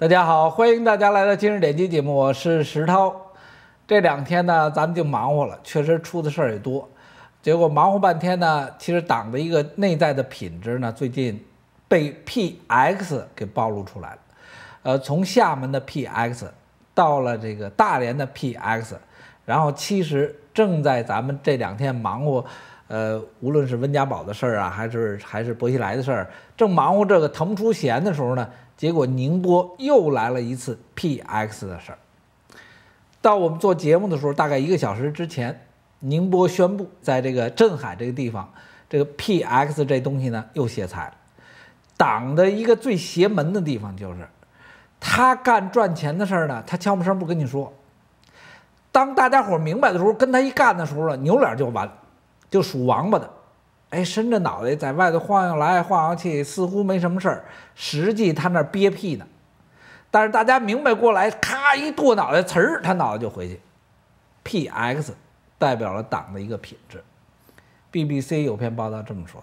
大家好，欢迎大家来到今日点击节目，我是石涛。这两天呢，咱们就忙活了，确实出的事儿也多。结果忙活半天呢，其实党的一个内在的品质呢，最近被 PX 给暴露出来了。呃，从厦门的 PX 到了这个大连的 PX，然后其实正在咱们这两天忙活，呃，无论是温家宝的事儿啊，还是还是薄熙来的事儿，正忙活这个腾出闲的时候呢。结果宁波又来了一次 PX 的事儿。到我们做节目的时候，大概一个小时之前，宁波宣布在这个镇海这个地方，这个 PX 这东西呢又歇菜了。党的一个最邪门的地方就是，他干赚钱的事儿呢，他悄不声不跟你说。当大家伙明白的时候，跟他一干的时候了，扭脸就完，就属王八的。哎，伸着脑袋在外头晃悠来晃悠去，似乎没什么事儿，实际他那憋屁呢。但是大家明白过来，咔一剁脑袋，瓷儿，他脑袋就回去。P X，代表了党的一个品质。B B C 有篇报道这么说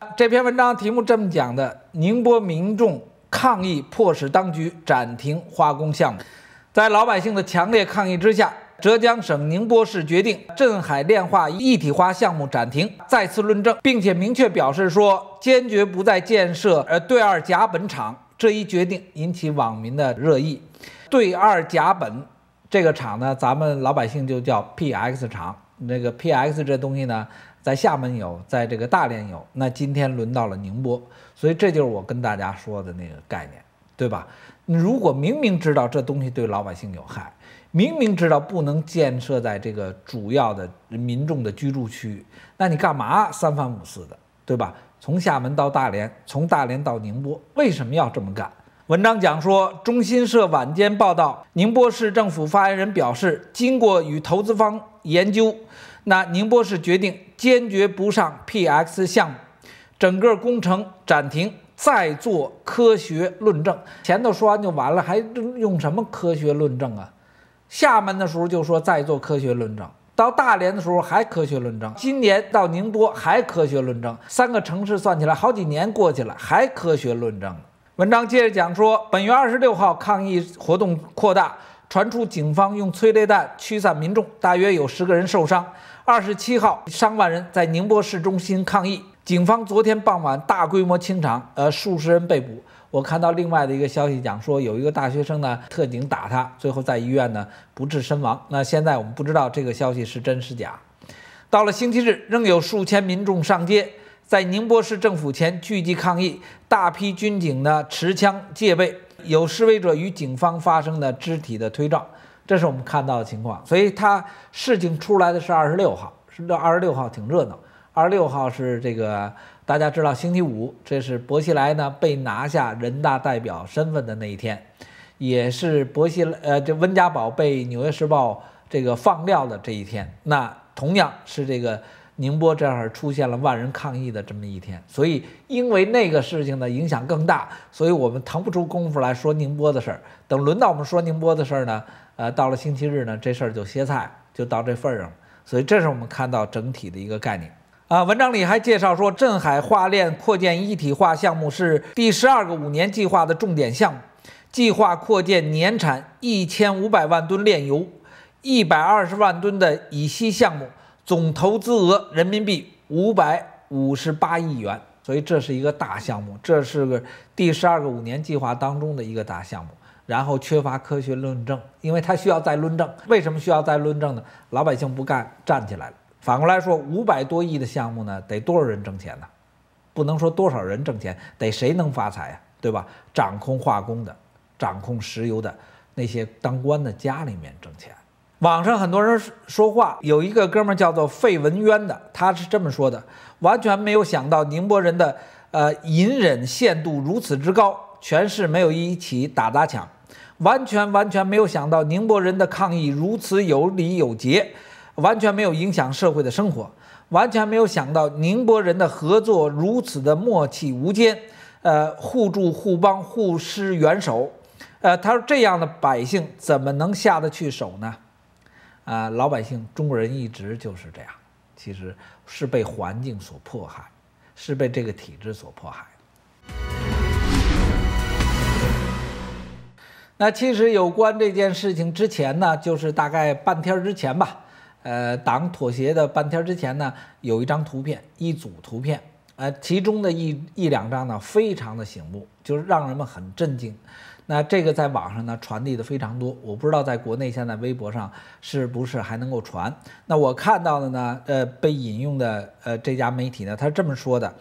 的，这篇文章题目这么讲的：宁波民众抗议，迫使当局暂停化工项目。在老百姓的强烈抗议之下。浙江省宁波市决定镇海炼化一体化项目暂停，再次论证，并且明确表示说坚决不再建设。呃，对二甲苯厂这一决定引起网民的热议。对二甲苯这个厂呢，咱们老百姓就叫 PX 厂。那个 PX 这东西呢，在厦门有，在这个大连有，那今天轮到了宁波。所以这就是我跟大家说的那个概念，对吧？你如果明明知道这东西对老百姓有害，明明知道不能建设在这个主要的民众的居住区，域，那你干嘛三番五次的，对吧？从厦门到大连，从大连到宁波，为什么要这么干？文章讲说，中新社晚间报道，宁波市政府发言人表示，经过与投资方研究，那宁波市决定坚决不上 PX 项目，整个工程暂停，再做科学论证。前头说完就完了，还用什么科学论证啊？厦门的时候就说在做科学论证，到大连的时候还科学论证，今年到宁波还科学论证，三个城市算起来好几年过去了还科学论证。文章接着讲说，本月二十六号抗议活动扩大，传出警方用催泪弹驱散民众，大约有十个人受伤。二十七号上万人在宁波市中心抗议，警方昨天傍晚大规模清场，呃，数十人被捕。我看到另外的一个消息，讲说有一个大学生呢，特警打他，最后在医院呢不治身亡。那现在我们不知道这个消息是真是假。到了星期日，仍有数千民众上街，在宁波市政府前聚集抗议，大批军警呢持枪戒备，有示威者与警方发生了肢体的推撞，这是我们看到的情况。所以他事情出来的是二十六号，是这二十六号挺热闹。二六号是这个大家知道，星期五，这是薄熙来呢被拿下人大代表身份的那一天，也是薄熙来呃这温家宝被《纽约时报》这个放料的这一天。那同样是这个宁波这儿出现了万人抗议的这么一天，所以因为那个事情呢影响更大，所以我们腾不出功夫来说宁波的事儿。等轮到我们说宁波的事儿呢，呃，到了星期日呢这事儿就歇菜，就到这份儿上了。所以这是我们看到整体的一个概念。啊，文章里还介绍说，镇海化炼扩建一体化项目是第十二个五年计划的重点项目，计划扩建年产一千五百万吨炼油、一百二十万吨的乙烯项目，总投资额人民币五百五十八亿元。所以这是一个大项目，这是个第十二个五年计划当中的一个大项目。然后缺乏科学论证，因为它需要再论证。为什么需要再论证呢？老百姓不干，站起来了。反过来说，五百多亿的项目呢，得多少人挣钱呢？不能说多少人挣钱，得谁能发财呀？对吧？掌控化工的、掌控石油的那些当官的家里面挣钱。网上很多人说话，有一个哥们叫做费文渊的，他是这么说的：完全没有想到宁波人的呃隐忍限度如此之高，全市没有一起打砸抢，完全完全没有想到宁波人的抗议如此有理有节。完全没有影响社会的生活，完全没有想到宁波人的合作如此的默契无间，呃，互助互帮，互施援手，呃，他说这样的百姓怎么能下得去手呢？啊，老百姓，中国人一直就是这样，其实是被环境所迫害，是被这个体制所迫害。那其实有关这件事情之前呢，就是大概半天之前吧。呃，党妥协的半天之前呢，有一张图片，一组图片，呃，其中的一一两张呢，非常的醒目，就是让人们很震惊。那这个在网上呢，传递的非常多，我不知道在国内现在微博上是不是还能够传。那我看到的呢，呃，被引用的呃这家媒体呢，他是这么说的：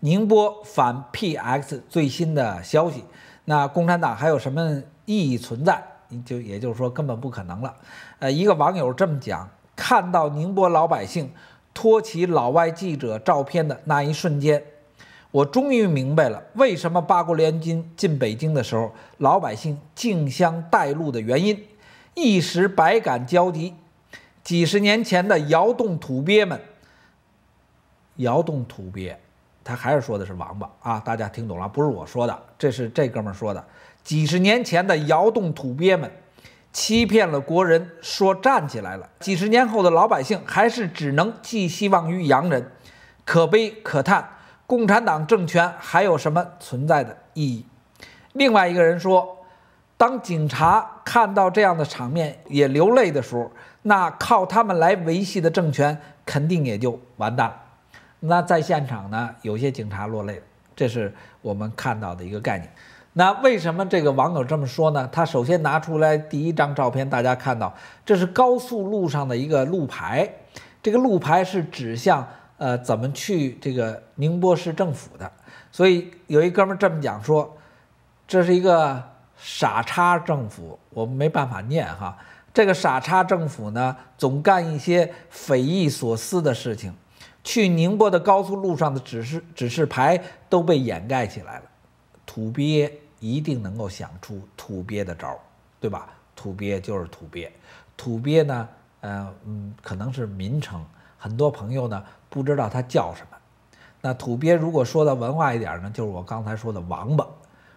宁波反 PX 最新的消息，那共产党还有什么意义存在？就也就是说根本不可能了。呃，一个网友这么讲。看到宁波老百姓托起老外记者照片的那一瞬间，我终于明白了为什么八国联军进北京的时候，老百姓竞相带路的原因。一时百感交集。几十年前的窑洞土鳖们，窑洞土鳖，他还是说的是王八啊，大家听懂了，不是我说的，这是这哥们说的。几十年前的窑洞土鳖们。欺骗了国人，说站起来了，几十年后的老百姓还是只能寄希望于洋人，可悲可叹，共产党政权还有什么存在的意义？另外一个人说，当警察看到这样的场面也流泪的时候，那靠他们来维系的政权肯定也就完蛋了。那在现场呢，有些警察落泪了，这是我们看到的一个概念。那为什么这个网友这么说呢？他首先拿出来第一张照片，大家看到这是高速路上的一个路牌，这个路牌是指向呃怎么去这个宁波市政府的。所以有一哥们儿这么讲说，这是一个傻叉政府，我没办法念哈。这个傻叉政府呢，总干一些匪夷所思的事情，去宁波的高速路上的指示指示牌都被掩盖起来了，土鳖。一定能够想出土鳖的招儿，对吧？土鳖就是土鳖，土鳖呢，呃嗯，可能是名称，很多朋友呢不知道它叫什么。那土鳖如果说到文化一点呢，就是我刚才说的王八。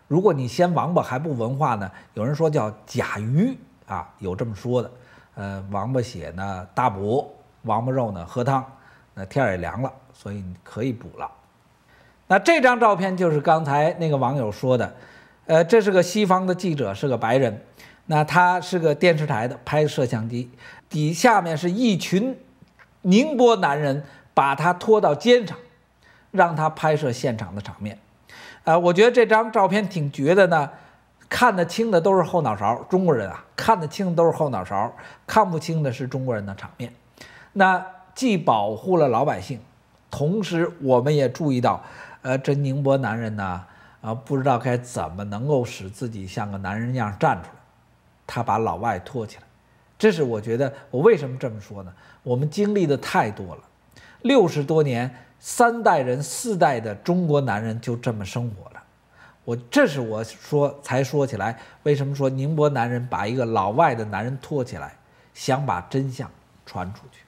如果你嫌王八还不文化呢，有人说叫甲鱼啊，有这么说的。呃，王八血呢大补，王八肉呢喝汤，那天儿也凉了，所以你可以补了。那这张照片就是刚才那个网友说的。呃，这是个西方的记者，是个白人，那他是个电视台的，拍摄像机底下面是一群宁波男人把他拖到肩上，让他拍摄现场的场面。啊，我觉得这张照片挺绝的呢，看得清的都是后脑勺，中国人啊，看得清都是后脑勺，看不清的是中国人的场面。那既保护了老百姓，同时我们也注意到，呃，这宁波男人呢。啊，不知道该怎么能够使自己像个男人一样站出来。他把老外拖起来，这是我觉得我为什么这么说呢？我们经历的太多了，六十多年三代人四代的中国男人就这么生活了。我这是我说才说起来，为什么说宁波男人把一个老外的男人拖起来，想把真相传出去，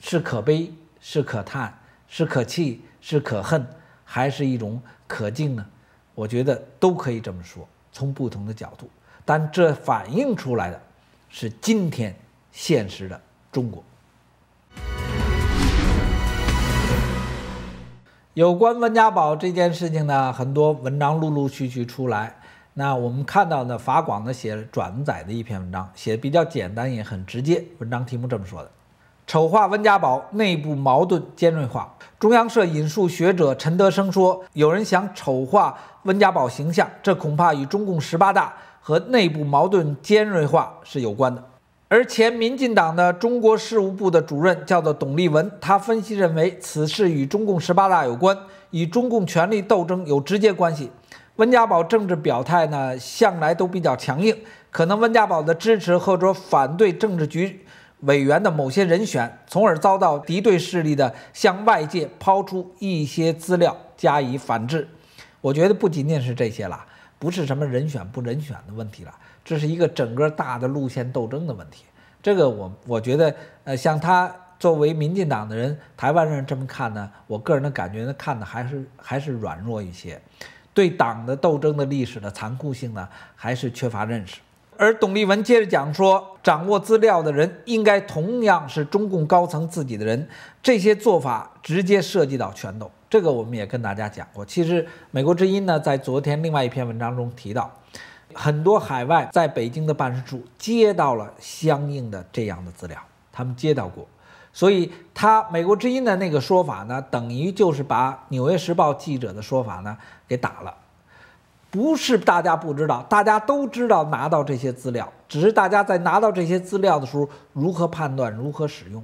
是可悲，是可叹，是可气，是可恨。还是一种可敬呢，我觉得都可以这么说，从不同的角度。但这反映出来的，是今天现实的中国。有关温家宝这件事情呢，很多文章陆陆续续出来。那我们看到呢，法广呢写转载的一篇文章，写的比较简单，也很直接。文章题目这么说的。丑化温家宝内部矛盾尖锐化。中央社引述学者陈德生说：“有人想丑化温家宝形象，这恐怕与中共十八大和内部矛盾尖锐化是有关的。”而前民进党的中国事务部的主任叫做董立文，他分析认为此事与中共十八大有关，与中共权力斗争有直接关系。温家宝政治表态呢，向来都比较强硬，可能温家宝的支持或者反对政治局。委员的某些人选，从而遭到敌对势力的向外界抛出一些资料加以反制。我觉得不仅仅是这些了，不是什么人选不人选的问题了，这是一个整个大的路线斗争的问题。这个我我觉得，呃，像他作为民进党的人，台湾人这么看呢，我个人的感觉呢，看的还是还是软弱一些，对党的斗争的历史的残酷性呢，还是缺乏认识。而董立文接着讲说，掌握资料的人应该同样是中共高层自己的人，这些做法直接涉及到拳头。这个我们也跟大家讲过。其实，《美国之音》呢，在昨天另外一篇文章中提到，很多海外在北京的办事处接到了相应的这样的资料，他们接到过，所以他《美国之音》的那个说法呢，等于就是把《纽约时报》记者的说法呢给打了。不是大家不知道，大家都知道拿到这些资料，只是大家在拿到这些资料的时候，如何判断，如何使用。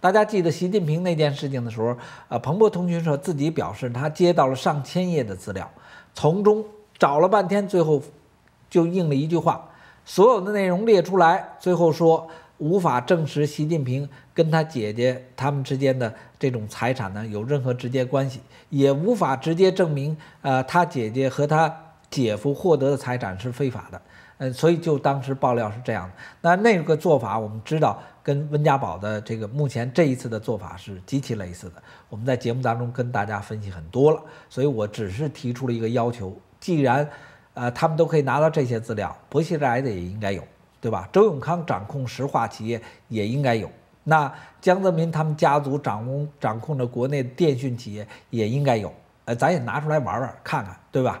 大家记得习近平那件事情的时候，呃，彭博通讯社自己表示他接到了上千页的资料，从中找了半天，最后就应了一句话：所有的内容列出来，最后说无法证实习近平跟他姐姐他们之间的这种财产呢有任何直接关系，也无法直接证明呃他姐姐和他。姐夫获得的财产是非法的，嗯，所以就当时爆料是这样的。那那个做法，我们知道跟温家宝的这个目前这一次的做法是极其类似的。我们在节目当中跟大家分析很多了，所以我只是提出了一个要求：既然，呃，他们都可以拿到这些资料，薄熙来的也应该有，对吧？周永康掌控石化企业也应该有，那江泽民他们家族掌控掌控着国内电讯企业也应该有，呃，咱也拿出来玩玩看看，对吧？